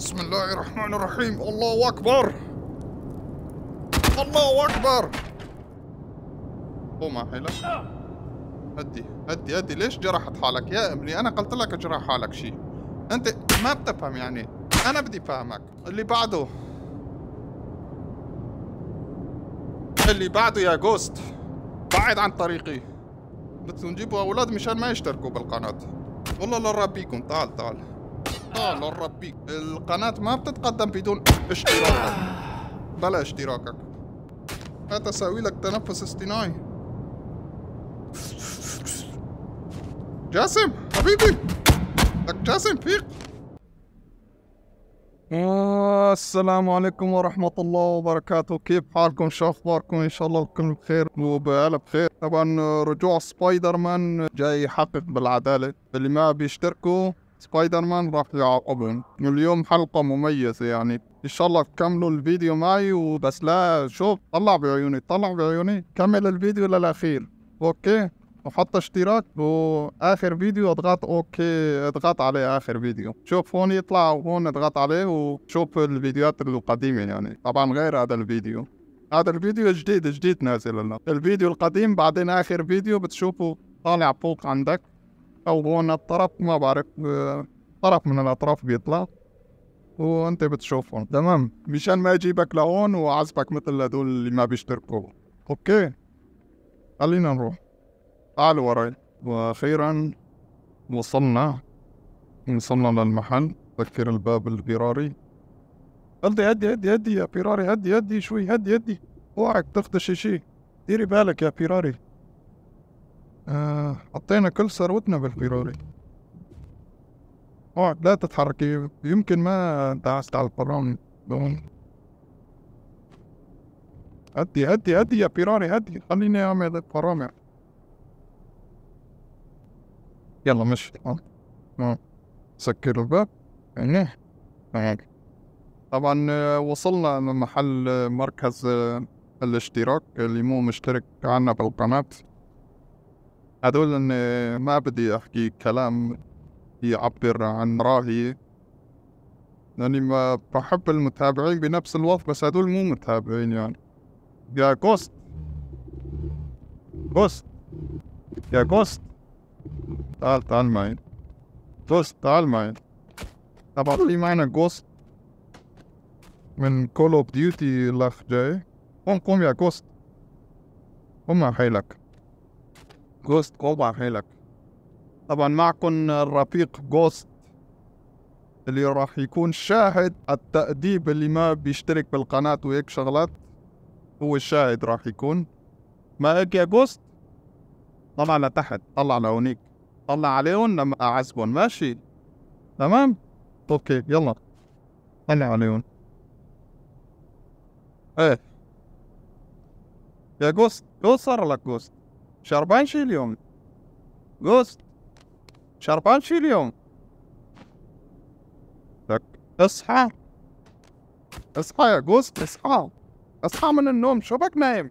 بسم الله الرحمن الرحيم الله أكبر الله أكبر قوم حيلة هدي هدي هدي ليش جرحت حالك يا ابني أنا قلت لك اجرح حالك شيء أنت ما بتفهم يعني أنا بدي فهمك اللي بعده اللي بعده يا جوست بعد عن طريقي بدكم تجيبوا أولاد مشان ما يشتركوا بالقناة والله الله ربيكم تعال تعال الله للربي القناة ما بتتقدم بدون اشتراكك بلا اشتراكك اسوي لك تنفس اصطناعي جاسم حبيبي لك جاسم فيق السلام عليكم ورحمة الله وبركاته كيف حالكم شو أخباركم إن شاء الله الكل بخير وبألف خير طبعا رجوع سبايدر مان جاي يحقق بالعدالة اللي ما بيشتركوا سبايدر مان راح يعاقبهم اليوم حلقة مميزة يعني ان شاء الله تكملوا الفيديو معي وبس لا شوف طلع بعيوني طلع بعيوني كمل الفيديو للاخير اوكي وحط اشتراك واخر فيديو اضغط اوكي اضغط عليه اخر فيديو شوف هون يطلع وهون اضغط عليه وشوف الفيديوهات القديمة يعني طبعا غير هذا الفيديو هذا الفيديو جديد جديد نازل لنا الفيديو القديم بعدين اخر فيديو بتشوفه طالع فوق عندك او هون الطرف ما بعرف طرف من الاطراف بيطلع وانت بتشوفهم تمام مشان ما يجيبك لهون وعزبك مثل هدول اللي ما بيشتركوا اوكي خلينا نروح تعالوا وراي واخيرا وصلنا وصلنا للمحل ذكر الباب الفيراري قلتي هدي هدي هدي يا فيراري هدي هدي شوي هدي هدي اوعك تخدش شي ديري بالك يا فيراري حطينا آه، كل ثروتنا بالفيراري اقعد لا تتحركي يمكن ما دعست على الفرامل دون هدي هدي هدي يا فيراري هدي خليني اعمل الفرامع يلا مش آه. آه. سكر الباب يعني طبعا وصلنا لمحل مركز الاشتراك اللي مو مشترك عنا بالقناة هذول إن ما بدي أحكي كلام يعبر عن رأيي لأني ما بحب المتابعين بنفس الوقت بس هذول مو متابعين يعني يا جوست جوست يا جوست تعال تعال معي جوست تعال معي طبعا في معنا جوست من كول اوف ديوتي الاخ جاي قوم قوم يا جوست قوم حيلك جوست كوبا حيلك طبعا معكم الرفيق جوست اللي راح يكون شاهد التأديب اللي ما بيشترك بالقناة وهيك شغلات هو الشاهد راح يكون ما هيك يا جوست طلع لتحت طلع لهونيك طلع عليهم لما أعزبهم ماشي تمام اوكي يلا طلع عليهم ايه يا جوست شو صار لك جوست شربان شي اليوم جوست شربان شي اليوم لك اصحى اصحى يا جوست اصحى اصحى من النوم شو بك نايم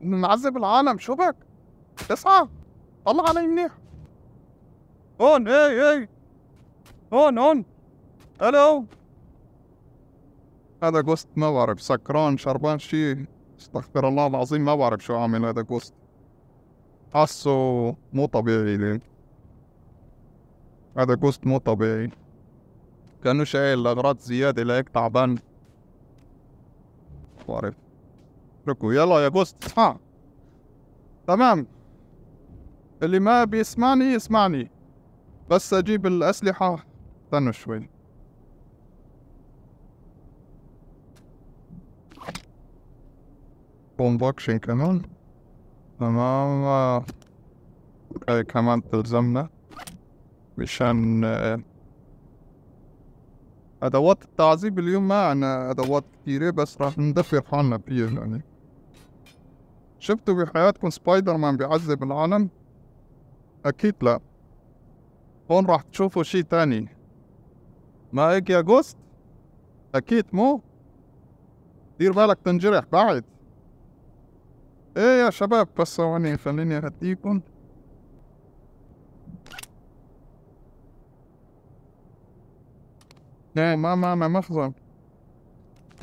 نعذب العالم شو بك اصحى طلع علي منيح هون اي اي هون هون الو هذا جوست ما بعرف سكران شربان شي استغفر الله العظيم ما بعرف شو عامل هذا جوست حاسه مو طبيعي ليك هذا جوست مو طبيعي كأنه شايل أغراض زيادة لهيك تعبان بعرف اتركه يلا يا جوست اسمع تمام اللي ما بيسمعني يسمعني بس أجيب الأسلحة استنوا شوي بومباكشن كمان تمام هاي كمان تلزمنا مشان آه، أدوات التعذيب اليوم ما عنا أدوات كتيرة بس راح ندفر حالنا فيها يعني شفتوا بحياتكم سبايدر مان بيعذب العالم؟ أكيد لا هون راح تشوفوا شي تاني ما هيك يا جوست؟ أكيد مو؟ دير بالك تنجرح بعد ايه يا شباب بس ثواني خليني اغديكم ايه ما معنا مخزن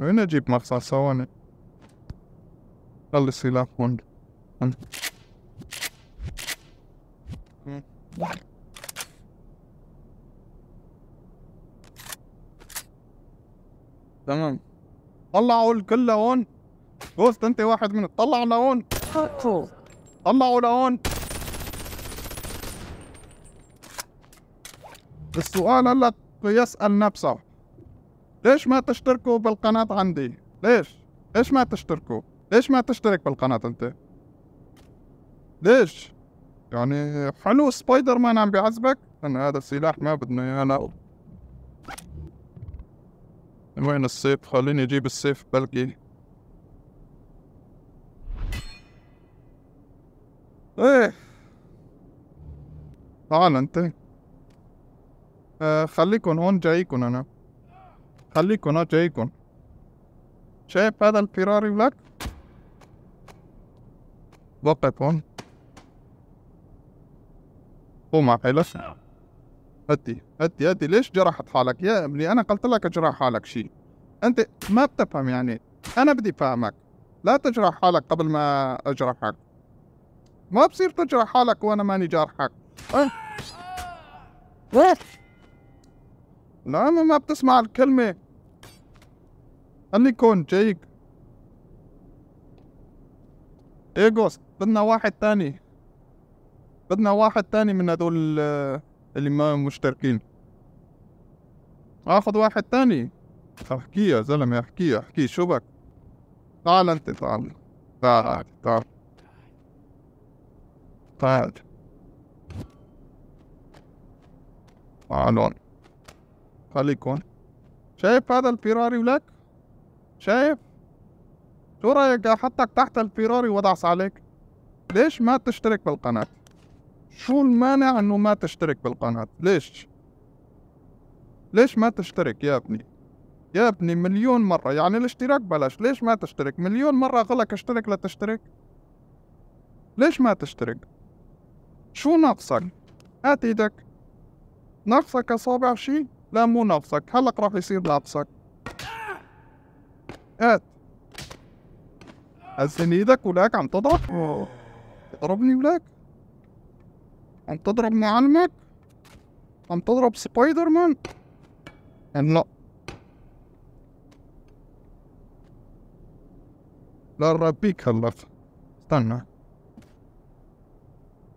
وين اجيب مخزن ثواني خلي السلاح هون تمام طلعوا الكل هون جوست انت واحد من طلع لهون طلعوا لهون السؤال هلا يسأل نفسه ليش ما تشتركوا بالقناة عندي؟ ليش؟ ليش ما تشتركوا؟ ليش ما تشترك بالقناة انت؟ ليش؟ يعني حلو سبايدر مان عم بيعذبك؟ لأن هذا السلاح ما بدنا اياه لا وين السيف؟ خليني اجيب السيف بلكي ايه تعال انت آه خليكن هون جايكن انا خليكن هون آه، جايكن شايف هذا الفيراري بلاك وقف هون قوم على حيلك هدي هدي هدي ليش جرحت حالك يا ابني انا قلت لك اجرح حالك شي انت ما بتفهم يعني انا بدي فهمك لا تجرح حالك قبل ما اجرحك ما بصير تجرح حالك وانا ماني جارحك أه؟ وات لا ما, ما بتسمع الكلمة خلي كون جايك ايجوس بدنا واحد تاني بدنا واحد تاني من هدول آه، اللي ما مشتركين اخذ واحد تاني احكي يا زلمة احكي احكي شو بك تعال انت تعال تعال تعال طيب علون خليك هون شايف هذا الفيراري لك شايف شو رايك احطك تحت الفيراري وادعس عليك ليش ما تشترك بالقناة شو المانع انه ما تشترك بالقناة ليش ليش ما تشترك يا ابني يا ابني مليون مرة يعني الاشتراك بلاش ليش ما تشترك مليون مرة اقول لك اشترك لا تشترك ليش ما تشترك شو ناقصك؟ هات ايدك ناقصك اصابع شي؟ لا مو ناقصك هلق راح يصير ناقصك هات هزن ايدك ولاك عم تضرب؟ تضربني ولاك عم تضرب معلمك عم تضرب سبايدر مان ام لا لا ربيك هلا استنى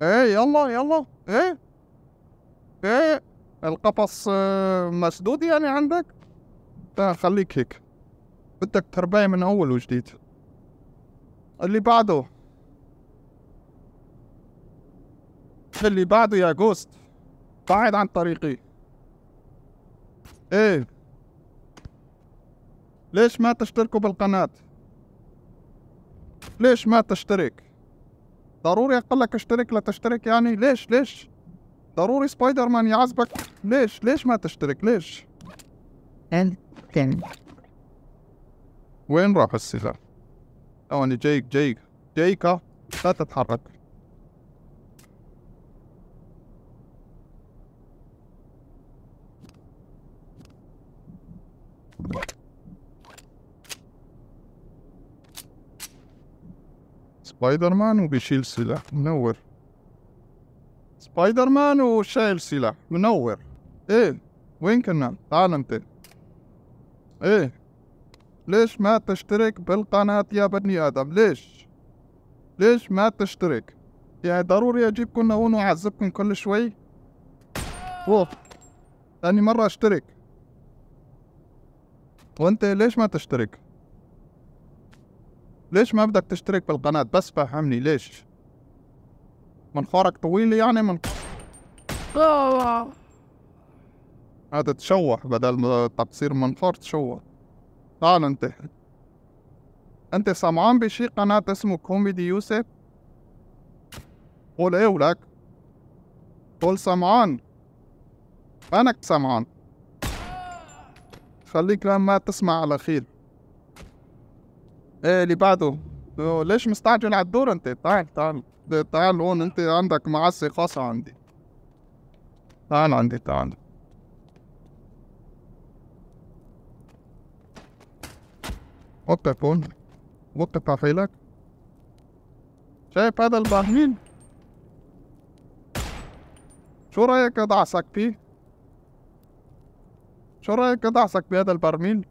ايه يلا يلا ايه ايه القفص آه، مسدود يعني عندك لا خليك هيك بدك تربيع من اول وجديد اللي بعده اللي بعده يا جوست بعد عن طريقي ايه ليش ما تشتركوا بالقناة ليش ما تشترك ضروري اقول لك اشترك لا تشترك يعني ليش ليش ضروري سبايدر مان يعذبك ليش ليش ما تشترك ليش وين راح السلاح انا جايك جايك جايك لا تتحرك What? سبايدر مان وبيشيل سلاح منور سبايدر مان وشايل سلاح منور ايه وين كنا تعال انت ايه ليش ما تشترك بالقناة يا بني ادم ليش ليش ما تشترك يعني ضروري اجيبكم هون واعذبكم كل شوي اوه ثاني مرة اشترك وانت ليش ما تشترك ليش ما بدك تشترك بالقناة بس فهمني ليش منخارك طويل يعني من هذا تشوح بدل ما تصير منخار تشوح تعال انت انت سمعان بشي قناة اسمه كوميدي يوسف قول ايه ولك قول سمعان انا سمعان خليك لما تسمع على خير ايه اللي بعده ليش مستعجل على الدور انت تعال تعال تعال هون انت عندك معسة خاصة عندي تعال عندي تعال وقف هون وقف على حيلك شايف هذا البرميل شو رايك ادعسك فيه شو رايك ادعسك بهذا البرميل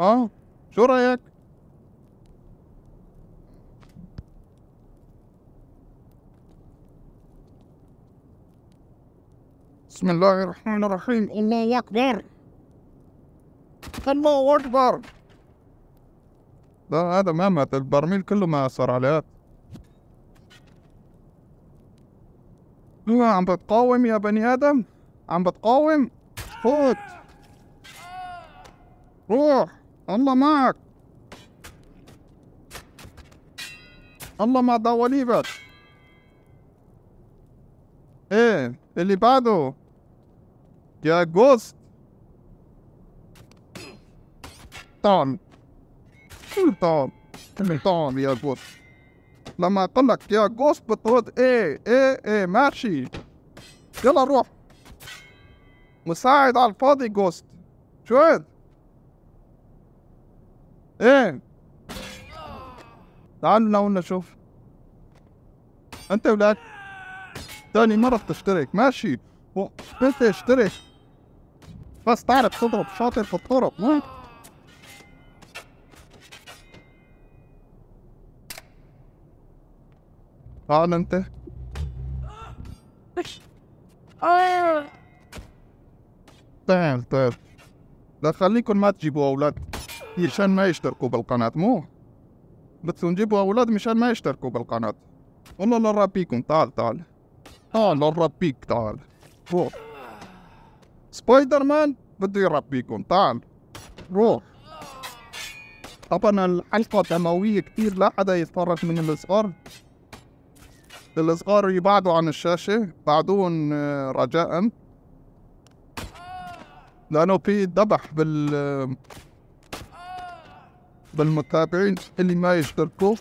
اه شو رايك بسم الله الرحمن الرحيم الله أكبر الله أكبر ده هذا ما مات البرميل كله ما أثر عليه عم بتقاوم يا بني آدم عم بتقاوم فوت روح الله معك الله مع دواليبك ايه اللي بعده يا جوز طعم طعم طعم يا جوز لما اقول لك يا جوز بترد ايه ايه ايه ماشي يلا روح مساعد على الفاضي جوست شو ايه تعالوا ناول نشوف انت ولاد تاني مرة تشترك ماشي بس اشترك بس تعرف تضرب شاطر في الطرق ما تعال انت آه. تعال تعال لا خليكم ما تجيبوا اولاد مشان ما يشتركوا بالقناة مو بس نجيبوا اولاد مشان ما يشتركوا بالقناة والله نربيكم تعال تعال تعال نربيك تعال روح سبايدر مان بده يربيكم تعال روح طبعا الحلقة دموية كتير لا حدا يتفرج من الصغار الصغار يبعدوا عن الشاشة بعدون آه، رجاء لأنه في ذبح بال آه، بالمتابعين اللي ما يشتركوا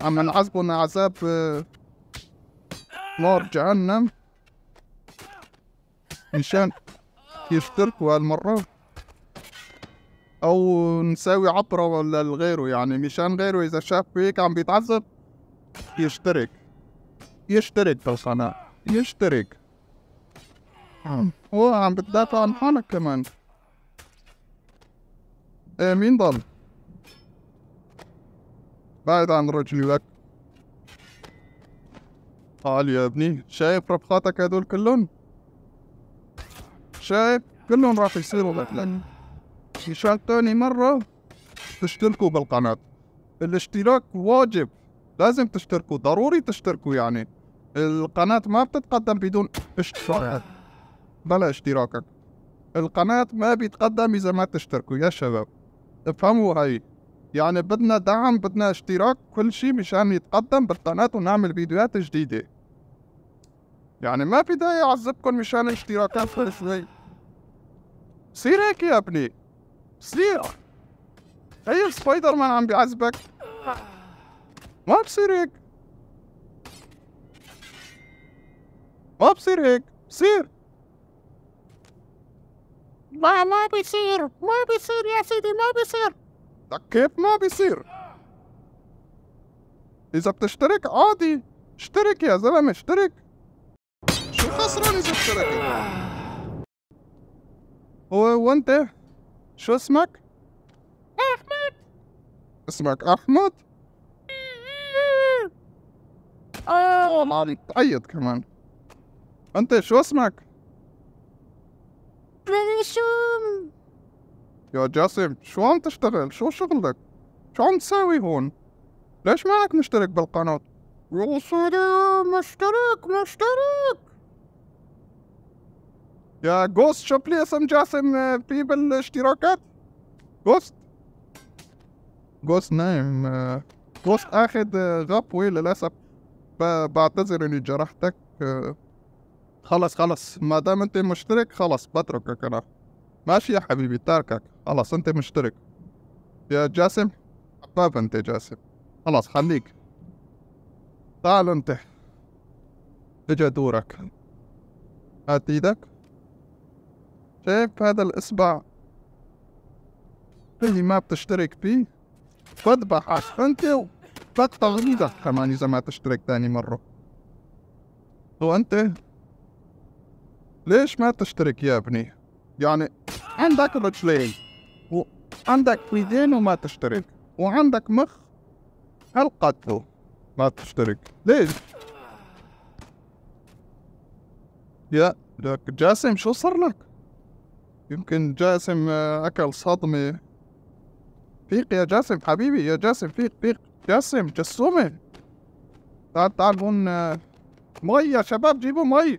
عم نعذبهم عذاب آه، نار جهنم مشان يشتركوا هالمرة أو نساوي عبرة ولا لغيره يعني مشان غيره إذا شاف فيك عم بيتعذب يشترك يشترك في القناة يشترك نعم. هو عم بتدافع عن حالك كمان إيه مين ضل؟ بعد عن رجلي تعال يا ابني شايف رفقاتك هدول كلهم؟ شايف كلهم راح يصيروا آه. مثلك مشان ثاني مرة تشتركوا بالقناة الاشتراك واجب لازم تشتركوا ضروري تشتركوا يعني القناة ما بتتقدم بدون اشتراك بلا اشتراكك القناة ما بيتقدم إذا ما تشتركوا يا شباب افهموا هاي يعني بدنا دعم بدنا اشتراك كل شيء مشان يتقدم بالقناة ونعمل فيديوهات جديدة يعني ما في داعي أعذبكم مشان اشتراكات شوي صير هيك يا ابني صير هي سبايدر مان عم بيعذبك ما بصير هيك ما بصير هيك صير لا ما بصير ما بصير يا سيدي ما بصير لك كيف ما بصير اذا بتشترك عادي اشترك يا زلمه اشترك شو خسران اذا اشتركت هو وانت شو اسمك؟ احمد اسمك احمد؟ اه ما عليك تعيط كمان انت شو اسمك؟ بلشوم يا جاسم شو عم تشتغل؟ شو شغلك؟ شو عم تساوي هون؟ ليش معك مشترك بالقناة؟ يا سلام مشترك مشترك يا جوست شوف لي اسم جاسم في بالاشتراكات جوست جوست نايم جوست اخذ غبوي للاسف بعتذر اني جرحتك خلص خلص ما دام انت مشترك خلص بتركك انا ماشي يا حبيبي تاركك خلاص انت مشترك يا جاسم حباب انت جاسم خلاص خليك تعال انت اجا دورك هات ايدك شايف طيب، هذا الإصبع اللي ما بتشترك فيه بذبحك أنت وبتغيظك كمان إذا ما تشترك تاني مرة وأنت ليش ما تشترك يا ابني؟ يعني عندك رجلين وعندك ايدين وما تشترك وعندك مخ هالقد ما تشترك ليش؟ يا لك جاسم شو صار لك؟ يمكن جاسم آه، أكل صدمة فيق يا جاسم حبيبي يا جاسم فيق فيق جاسم جسومة تعال تعال هون آه، مي يا شباب جيبوا مي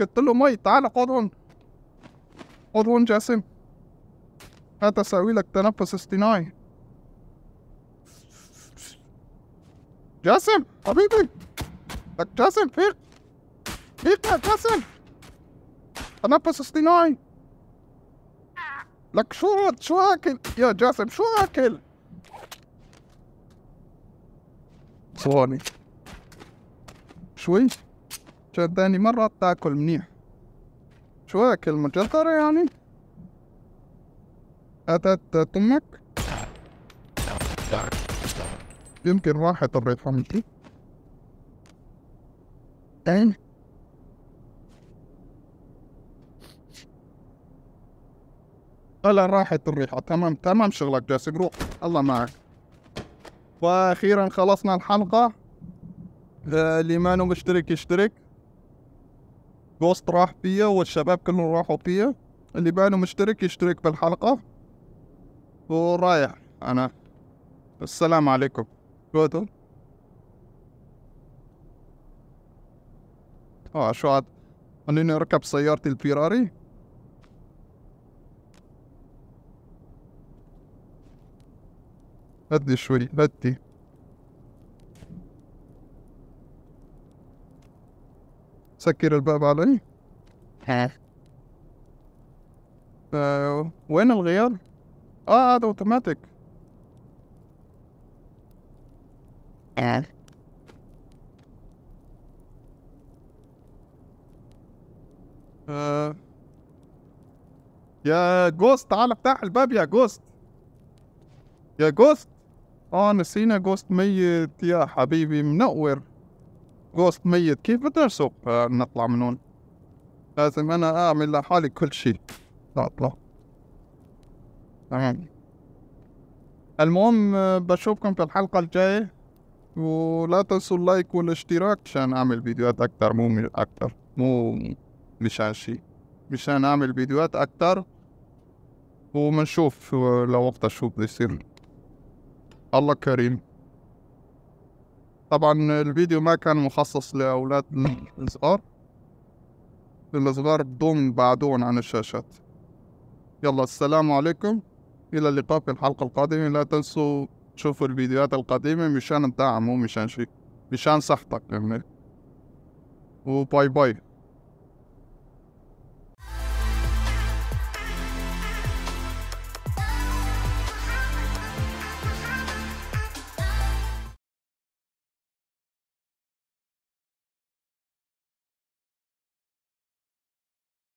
قلت له مي تعال خد هون خد هون جاسم هات اسوي لك تنفس اصطناعي جاسم حبيبي لك جاسم فيق فيق يا جاسم تنفس اصطناعي لك شو شو اكل يا جاسم شو اكل صواني شوي عشان ثاني مرة تاكل منيح شو اكل مجزرة يعني أتت تمك يمكن راحت الريحة مشي ايه هلا راحت الريحه تمام تمام شغلك جاسم روح الله معك واخيرا خلصنا الحلقه آه، اللي ما مشترك يشترك بوست راح فيا والشباب كلهم راحوا فيا اللي ما نو مشترك يشترك بالحلقة ورايح أنا السلام عليكم جودو اه شو عاد خليني اركب سيارتي الفيراري هدي شوي هدي سكر الباب علي ها آه وين الغيار اه هذا اوتوماتيك ها آه. يا جوست تعال افتح الباب يا جوست يا جوست اه نسينا جوست ميت يا حبيبي منور جوست ميت كيف بدنا نسوق آه، نطلع من هون لازم انا اعمل لحالي كل شيء لاطلع تمام المهم آه، بشوفكم في الحلقة الجاية ولا تنسوا اللايك والاشتراك عشان اعمل فيديوهات اكثر مو اكثر مو مشان شي مشان اعمل فيديوهات اكثر ومنشوف آه، لوقتها شو بيصير يصير الله كريم طبعا الفيديو ما كان مخصص لأولاد الصغار الصغار بدون بعدون عن الشاشات يلا السلام عليكم إلى اللقاء في الحلقة القادمة لا تنسوا تشوفوا الفيديوهات القديمة مشان الدعم مو مشان شيء مشان صحتك يعني وباي باي